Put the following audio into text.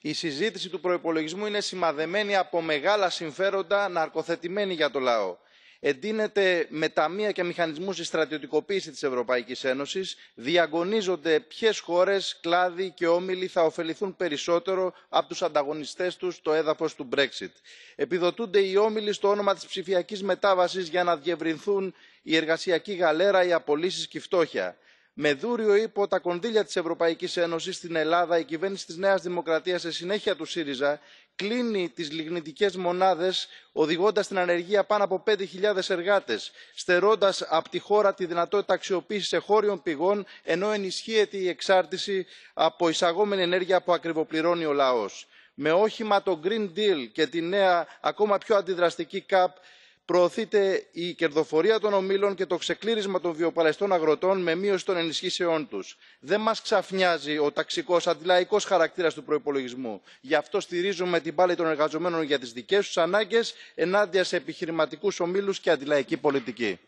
η συζήτηση του προϋπολογισμού είναι σημαδεμένη από μεγάλα συμφέροντα ναρκοθετημένη για το λαό. εντείνεται με ταμεία και μηχανισμούς η στρατιωτικοποίηση της ευρωπαϊκής ένωσης διαγωνίζονται ποιες χώρες κλάδοι και όμιλοι θα ωφεληθούν περισσότερο από τους ανταγωνιστές τους στο έδαφος του brexit. επιδοτούνται οι όμιλοι στο όνομα της ψηφιακής μετάβασης για να διευρυνθούν η εργασιακή γαλέρα οι απολύσεις και η φτώχεια με δούριο ύπο τα κονδύλια της ευρωπαϊκής Ένωσης, στην ελλάδα η κυβέρνηση της Νέας δημοκρατίας σε συνέχεια του σύριζα κλείνει τις λιγνητικές μονάδες οδηγώντας στην ανεργία πάνω από 5.000 εργάτε, εργάτες στερώντας από τη χώρα τη δυνατότητα αξιοποίησης εγχώριων πηγών ενώ ενισχύεται η εξάρτηση από εισαγόμενη ενέργεια που ακριβοπληρώνει ο λαός, με όχημα το green deal και τη νέα ακόμα πιο αντιδραστική ΚΑΠ, προωθείται η κερδοφορία των ομίλων και το ξεκλήρισμα των βιοπαραστών αγροτών με μείωση των ενισχύσεών τους. δεν μας ξαφνιάζει ο ταξικός αντιλαϊκός χαρακτήρας του προπολογισμού. γι' αυτό στηρίζουμε την πάλη των εργαζομένων για τις δικές τους ανάγκες ενάντια σε επιχειρηματικούς ομίλους και αντιλαϊκή πολιτική.